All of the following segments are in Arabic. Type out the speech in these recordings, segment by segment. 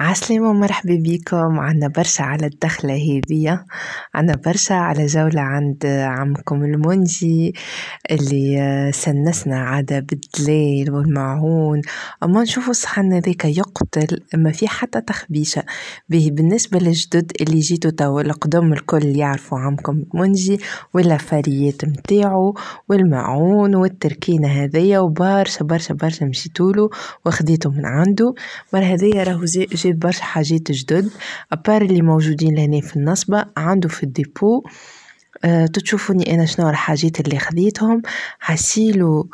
عسلامة ومرحبا بيكم عنا برشا على الدخلة هذية عنا برشا على جولة عند عمكم المنجي اللي سنسنا عادة بالدلال والمعون أما نشوفوا الصحن ذيك يقتل ما في حتى تخبيشة به بالنسبة للجدد اللي جيتو توا القدم الكل يعرفوا عمكم المنجي فريات متاعو والمعون والتركينة هذية وبرشا برشا برشا مشيتولو وخديتو من عنده مرة هذية راهو جي فيه برشا حاجات جدد ابار اللي موجودين لهنا في النصبه عنده في الديبو أه تشوفوني انا شنو الحاجات اللي خذيتهم حسيلو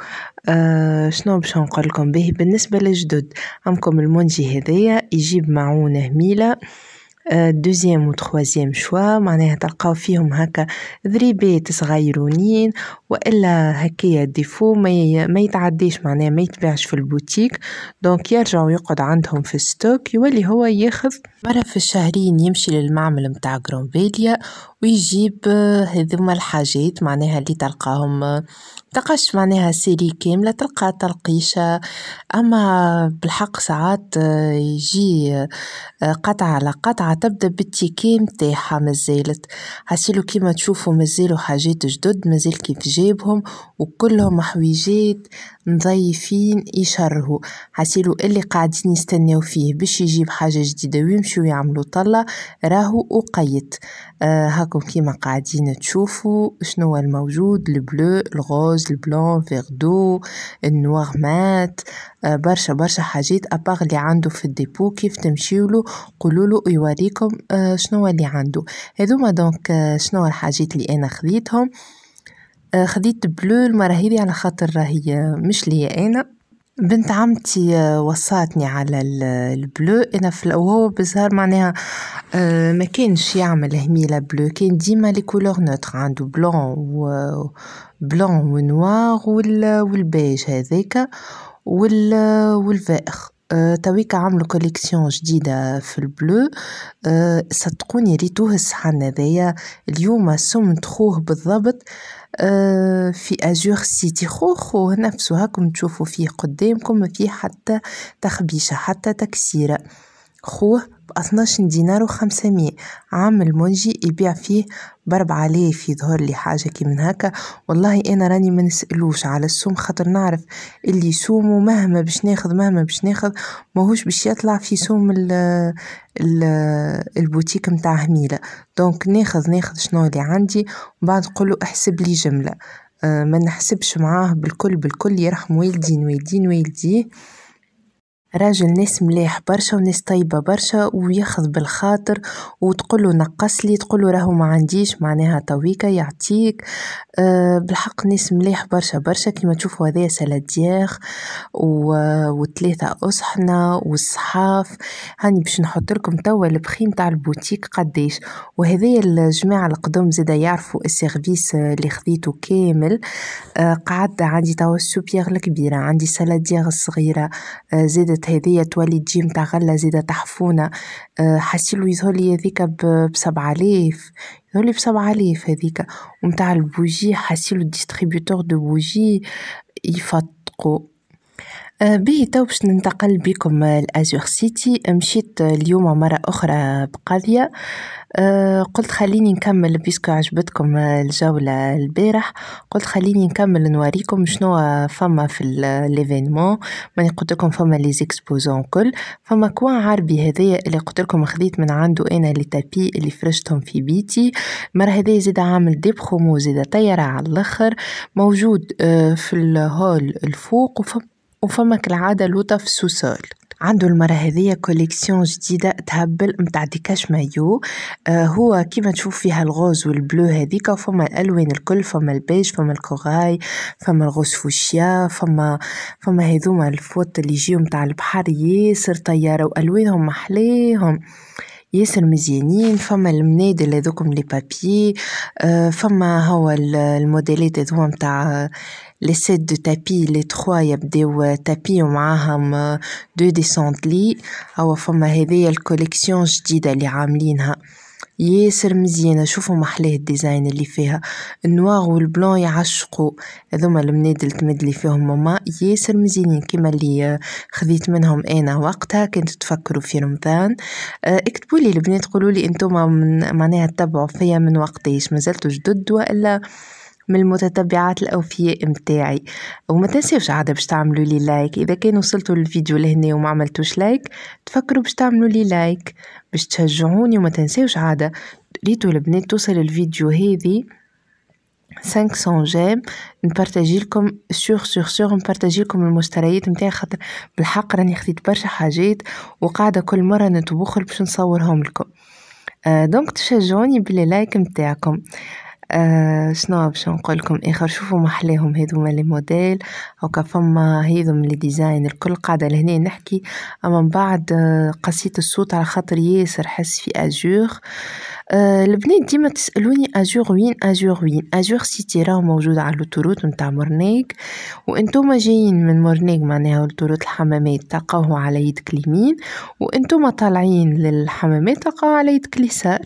أه شنو باش نقول لكم به بالنسبه للجدد عمكم المنجي هذايا يجيب معونه ميله آه، دوزيام وتخوازيام شوا معناها تلقاو فيهم هكا ذريبات صغيرونين والا هكايا ديفو ما يتعديش معناها ما يتباعش في البوتيك دونك يرجعوا يقعد عندهم في الستوك يولي هو ياخذ مره في الشهرين يمشي للمعمل متاع كرونفيليا ويجيب آه، هذوما الحاجات معناها اللي تلقاهم آه، تلقاش معناها سيري كامله تلقى تلقيشه اما بالحق ساعات يجي قطعه على قطعه تبدا بالتيكي متاعها مازالت حسيلو كيما تشوفو مازالو حاجات جدد مازال كيف جابهم وكلهم حويجات مضيفين يشرهو حسيلو اللي قاعدين يستناو فيه باش يجيب حاجة جديدة ويمشيو يعملو طلة راهو وقيت آه هاكم كيما قاعدين تشوفوا شنو الموجود البلو الغوز البلون فيردو النوار مات آه برشا برشا حاجات اباغ اللي عنده في الديبو كيف تمشيولو قولولو يوري نوريكم آه، شنو اللي عنده هذوما دونك آه، شنو الحاجات اللي انا خديتهم آه، خديت بلو المره على خاطر راهي مش ليا انا بنت عمتي وصاتني على البلو انا في وهو بزهر معناها ما كانش يعمل هميلة بلو كان ديما لي كولور نوتر عنده بلون و بلون ونوار والبيج هذيك وال والفائخ آه، تويك عملوا كوليكسيون جديده في البلو صدقوني آه، ريتوه الصحن هذايا اليوم خوه بالضبط آه، في ازور سيتي خوه نفسه هاكم تشوفوا فيه قدامكم ما فيه حتى تخبيشه حتى تكسيره خوه بأثناش دينار و500 عام المونجي يبيع فيه بربعة آلاف يظهر لي حاجة كي من هكا والله انا راني ما نسألوش على السوم خاطر نعرف اللي سومو مهما باش ناخذ مهما باش ناخذ ماهوش باش يطلع في سوم ال ال البوتيك متاع هميلة دونك ناخذ ناخذ شنو اللي عندي وبعد بعد احسب لي جملة آه، ما نحسبش معاه بالكل بالكل يرحم والدين والدين والديه راجل ناس مليح برشا وناس طيبة برشا وياخذ بالخاطر وتقولو نقصلي تقوله راهو ما عنديش معناها طويكة يعطيك آه، بالحق ناس مليح برشا برشا كيما تشوفوا هذايا سلادياخ وثلاثة أصحنا والصحاف هاني باش نحط لكم توا البخيم تاع البوتيك قداش وهذايا الجماعة القدوم زادا يعرفوا السيرفيس آه، اللي خذيته كامل آه، قعدت عندي توا السوبيغ الكبيرة عندي سلاديغ الصغيرة زادت الحاجات هذيا تولي تجي متغلة زيادة تحفونة آه، يظهر يظهرلي هذيك بسبعة آلاف يظهرلي بسبعة آلاف هذيك ومتاع البوجي لو ديستريبيوتور دو بوجي يفطقو أه، به تو باش ننتقل بكم لأزور سيتي مشيت اليوم مرة أخرى بقضية أه، قلت خليني نكمل بيسكو عجبتكم الجولة البارح قلت خليني نكمل نوريكم شنو فما في ليفينمون ماني قلت لكم فما لي زيكسبوزون كل فما كوا عربي هذايا اللي قلت لكم خديت من عنده انا لي تابي اللي فرشتهم في بيتي مرة هذايا زيد عامل ديب برومو زيد طيارة على الاخر موجود أه، في الهول الفوق وفما وفما كالعادة لطف سوسول عنده المرة هذية كوليكسيون جديدة تهبل متاع ديكاش مايو آه هو كيما تشوف فيها الغوز والبلو هذيك وفما الالوان الكل فما البيج فما الكوغاي فما الغوز فوشيا فما فما هذوما الفوط اللي يجيو متاع البحر ياسر طيارة والوانهم محليهم Yes est sur femme elle les les papiers femme le modèle tapis les trois des tapis au mât de descendre les a collection je dis d'aller ياسر مزيانه شوفوا محلاه الديزاين اللي فيها النواغ والبلون يعشقوا هذوما المناد التمد اللي فيهم ماما ياسر مزيانين كما اللي آه، خذيت منهم انا وقتها كنت تفكروا في رمضان آه، اكتبوا لي البنات قولوا لي انتم معناها تتبعوا فيا من وقتاش مازلتوا جدد والا من المتتبعات الاوفياء متاعي وما تنساوش عاده باش تعملوا لي لايك اذا كان وصلتوا للفيديو لهنا وما عملتوش لايك تفكروا باش تعملوا لي لايك باش تشجعوني وما تنساوش عاده ريتو البنات توصل الفيديو هذي 500 جيم نبارتاجي لكم سور سور سور نبارتاجي لكم المشتريات نتاع خاطر بالحق راني خديت برشا حاجات وقاعده كل مره نطبخ باش نصورهم لكم آه دونك تشجعوني باللايك نتاعكم آه، شنو باش نقولكم اخر شوفوا محليهم هذوما لي موديل او فما هذوما لي ديزاين الكل قاعده لهنا نحكي اما من بعد آه قسيت الصوت على خاطر ياسر حس في اجور آه، البنات ديما تسالوني اجور وين اجور وين اجور سيتي راه موجود على الاتوروت نتاع مورنيك وانتم جايين من مورنيك معناها الاتوروت الحمامات تلقاوه على يدك اليمين وانتم طالعين للحمامات تلقاوه على يدك اليسار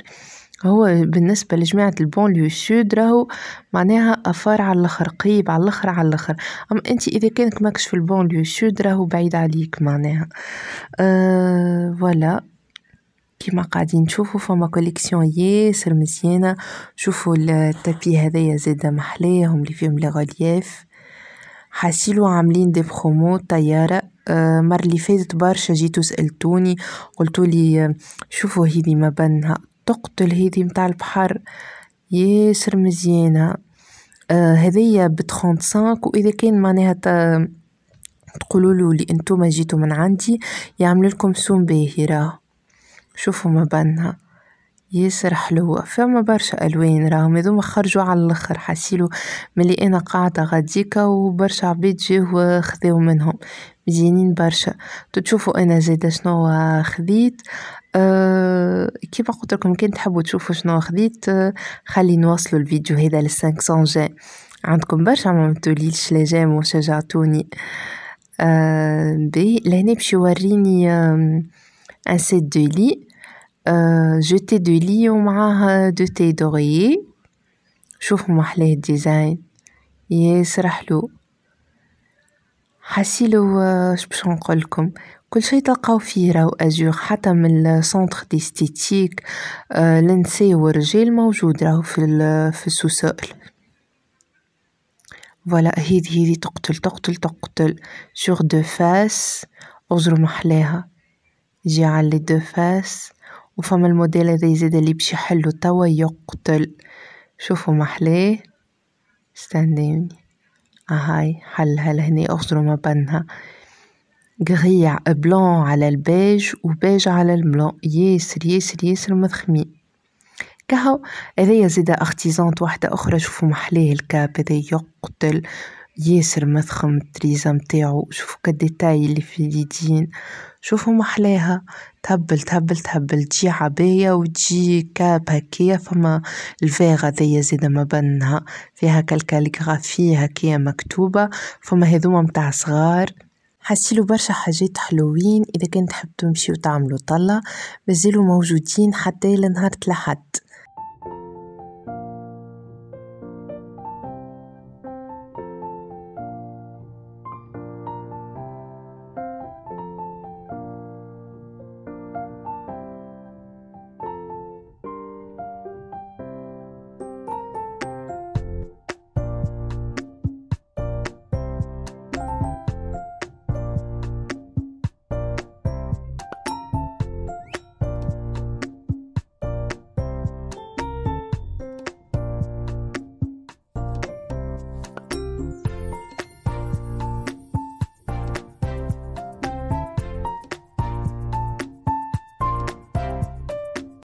هو بالنسبة لجماعة البونليو سود راهو معناها أفار على الآخر قريب على الآخر على الآخر أما أنت إذا كانك ماكش في البونليو سود راهو بعيد عليك معناها أه ولا كيما قاعدين نشوفوا فما كوليكسيون ياسر مزيانة شوفوا التابي هذايا زادا محلاهم اللي فيهم لغولياف حاسيلو عاملين دي برومو طيارة آه، مر اللي فاتت برشا جيتو سألتوني قلتولي آه، شوفوا هذي ما بنها تقتل هذه متاع البحر ياسر مزيانة آه هذيا ب واذا كان معناها تقولوا له لي ما جيتوا من عندي يعمل لكم سوم باهرة شوفوا ما بانها ياسر حلوة فما برشا ألوان راهم هذوما خرجوا على الآخر حسيلو ملي أنا قاعدة غاديكا وبرشا عبيد جاو آه، خذاو منهم مزيانين برشا تشوفوا انا زيدا شنو خذيت أه كيما قلت لكم كان تحبوا تشوفوا شنو خذيت أه خلي نوصلوا الفيديو هذا لل 500 جيم عندكم برشا ما متوليلش لا جيم وشجعتوني أه بي لهنا باش يوريني ان سيت دو لي جوتي دو لي ومعاه دو تي دوغيي شوفوا محلاه الديزاين ياسر حلو حاسيلو اش آه، باش نقولكم شيء تلقاو فيه راهو ازور حتى من السونتر ديستيتيك آه لنسي ورجال موجود راهو في في السوسول فوالا هيدي هيدي تقتل تقتل تقتل شور دو فاس اجرو محلاها جي على لي دو فاس وفما الموديل هذا يزيد اللي باش يحلو توا يقتل شوفوا محلاه استنوني هاي حلها لهني أخزروا ما بنها قغيع بلون على البيج وبيج على البلون ياسر ياسر ياسر مدخمي كهو هذايا زيدا اختيزونت واحدة أخرى شوفوا محليه الكاب هذا يقتل ياسر مضخم التريزة متاعو شوفوا كالديتاي اللي في اليدين شوفوا محلاها تهبل تهبل تهبل تجي عباية وتجي كاب هكية فما الفاغ هذيا زيدا ما بنها فيها كالكاليغرافي هكية مكتوبة فما هذوما متاع صغار حسيلو برشا حاجات حلوين اذا كان تحب تمشيو تعملوا طلة مازالوا موجودين حتى لنهار تلحد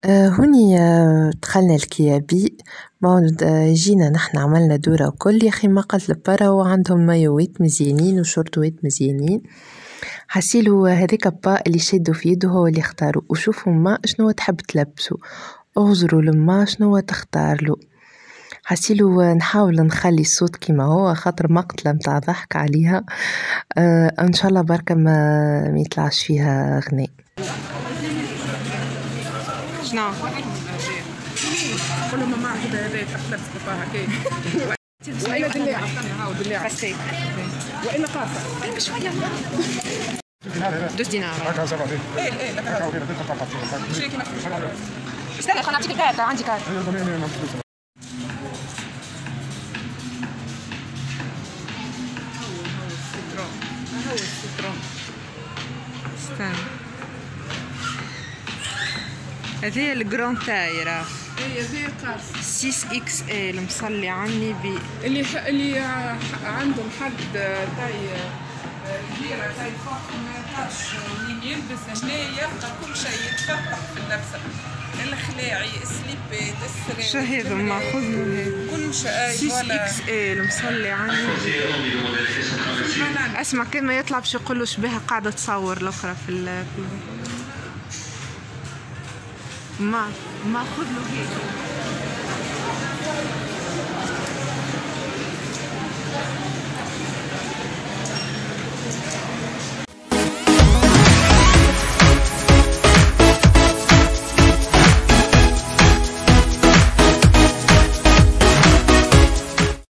آه، هوني آه، دخلنا الكيابي آه، جينا نحنا عملنا دورة يا أخي ما قلت لبرا وعندهم مايوات مزيانين وشورتوات مزيانين حسيلو هذيك با اللي شدو في يده هو اللي اختارو وشوفو ما شنوا تحب تلبسو اغزرو لما شنوا تختارلو حسيلو نحاول نخلي الصوت كيما هو خاطر مقتلة متاع ضحك عليها ان شاء الله بركا ما يطلعش فيها غناء شنو؟ قول لهم ما عجبها هذاك احلى بصفاها كيف وانا باللي باللي وانا قاصر شويه دوز دينار ايه ايه استنى خلينا نعطيك الكارت عندي كارت هذه هي الجراند تاعي هي هي قرص 6 اكس إيه، ال مصلي عني بي اللي ح... اللي عندهم حد تاي كبيره آه، تاي فوق ما منين يلبس هنا يلقى كل شيء يتفتح في اللبسه الخلاعي السليبات السرير شهيد ما خذ كل شيء ولا 6 اكس إيه، ال مصلي عني اسمع كل ما يطلع باش يقول له شبيها قاعده تصور الاخرى في, ال... في más, más blogueros.